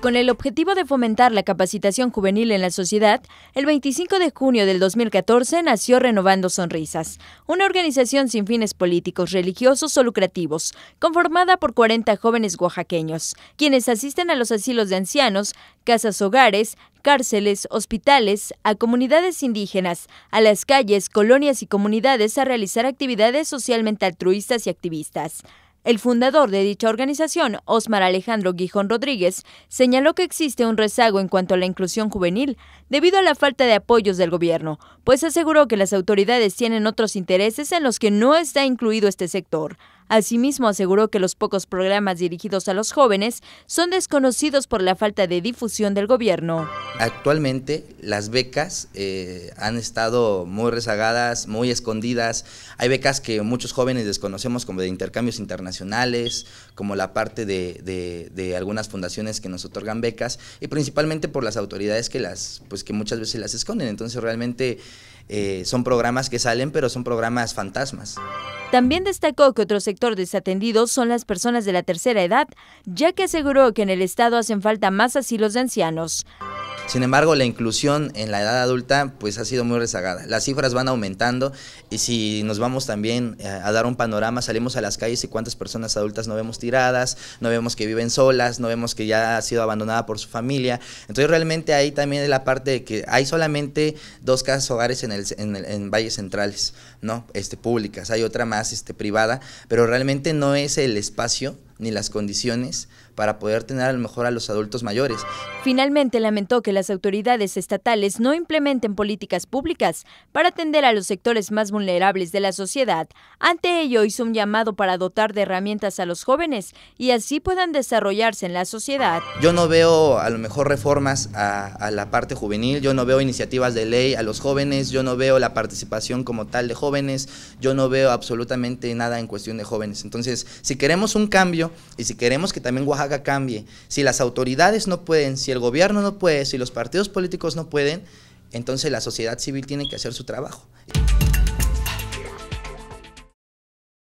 Con el objetivo de fomentar la capacitación juvenil en la sociedad, el 25 de junio del 2014 nació Renovando Sonrisas, una organización sin fines políticos, religiosos o lucrativos, conformada por 40 jóvenes oaxaqueños, quienes asisten a los asilos de ancianos, casas hogares, cárceles, hospitales, a comunidades indígenas, a las calles, colonias y comunidades a realizar actividades socialmente altruistas y activistas. El fundador de dicha organización, Osmar Alejandro Guijón Rodríguez, señaló que existe un rezago en cuanto a la inclusión juvenil debido a la falta de apoyos del gobierno, pues aseguró que las autoridades tienen otros intereses en los que no está incluido este sector. Asimismo, aseguró que los pocos programas dirigidos a los jóvenes son desconocidos por la falta de difusión del gobierno. Actualmente las becas eh, han estado muy rezagadas, muy escondidas. Hay becas que muchos jóvenes desconocemos como de intercambios internacionales, como la parte de, de algunas fundaciones que nos otorgan becas y principalmente por las autoridades que las, pues que muchas veces las esconden. Entonces realmente eh, son programas que salen, pero son programas fantasmas. También destacó que otro sector desatendido son las personas de la tercera edad, ya que aseguró que en el Estado hacen falta más asilos de ancianos. Sin embargo, la inclusión en la edad adulta pues ha sido muy rezagada. Las cifras van aumentando y si nos vamos también eh, a dar un panorama, salimos a las calles y cuántas personas adultas no vemos tiradas, no vemos que viven solas, no vemos que ya ha sido abandonada por su familia. Entonces realmente ahí también es la parte de que hay solamente dos casas hogares en, en, valles centrales, ¿no? Este, públicas, hay otra más este, privada, pero realmente no es el espacio ni las condiciones para poder tener a lo mejor a los adultos mayores. Finalmente lamentó que las autoridades estatales no implementen políticas públicas para atender a los sectores más vulnerables de la sociedad. Ante ello hizo un llamado para dotar de herramientas a los jóvenes y así puedan desarrollarse en la sociedad. Yo no veo a lo mejor reformas a, la parte juvenil, yo no veo iniciativas de ley a los jóvenes, yo no veo la participación como tal de jóvenes, yo no veo absolutamente nada en cuestión de jóvenes. Entonces, si queremos un cambio, y si queremos que también Oaxaca cambie, si las autoridades no pueden, si el gobierno no puede, si los partidos políticos no pueden, entonces la sociedad civil tiene que hacer su trabajo.